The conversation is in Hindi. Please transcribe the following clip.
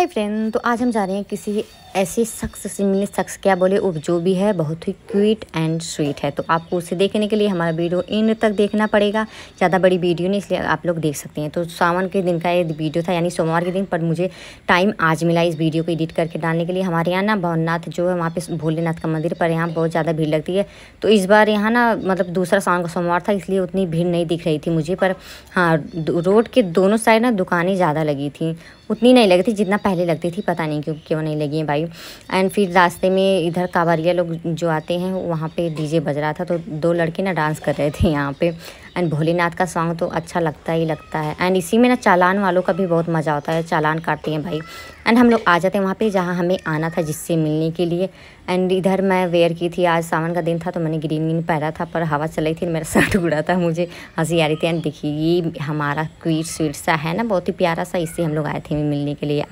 हाय फ्रेंड तो आज हम जा रहे हैं किसी ऐसे शख्स से मिले शख्स क्या बोले वो जो भी है बहुत ही क्यूट एंड स्वीट है तो आपको उसे देखने के लिए हमारा वीडियो इन तक देखना पड़ेगा ज़्यादा बड़ी वीडियो नहीं इसलिए आप लोग देख सकते हैं तो सावन के दिन का ये वीडियो था यानी सोमवार के दिन पर मुझे टाइम आज मिला इस वीडियो को एडिट करके डालने के लिए हमारे यहाँ ना भवननाथ जो है वहाँ पर भोलेनाथ का मंदिर पर यहाँ बहुत ज़्यादा भीड़ लगती है तो इस बार यहाँ ना मतलब दूसरा सावन का सोमवार था इसलिए उतनी भीड़ नहीं दिख रही थी मुझे पर हाँ रोड के दोनों साइड ना दुकानें ज़्यादा लगी थी उतनी नहीं लगी थी जितना पहले लगती थी पता नहीं क्यों क्यों नहीं लगी है भाई एंड फिर रास्ते में इधर कावरिया लोग जो आते हैं वहाँ पे डीजे बज रहा था तो दो लड़के ना डांस कर रहे थे यहाँ पे एंड भोलेनाथ का सॉन्ग तो अच्छा लगता ही लगता है एंड इसी में ना चालान वालों का भी बहुत मज़ा होता है चालान काटते हैं भाई एंड हम लोग आ जाते हैं वहाँ पे जहाँ हमें आना था जिससे मिलने के लिए एंड इधर मैं वेयर की थी आज सावन का दिन था तो मैंने ग्रीन ग्रीन पहना था पर हवा चल रही थी मेरा शर्ट उड़ा था मुझे हंसी आ रही थी एंड देखिए ये हमारा क्वीट स्वीट सा है ना बहुत ही प्यारा सा इससे हम लोग आए थे मिलने के लिए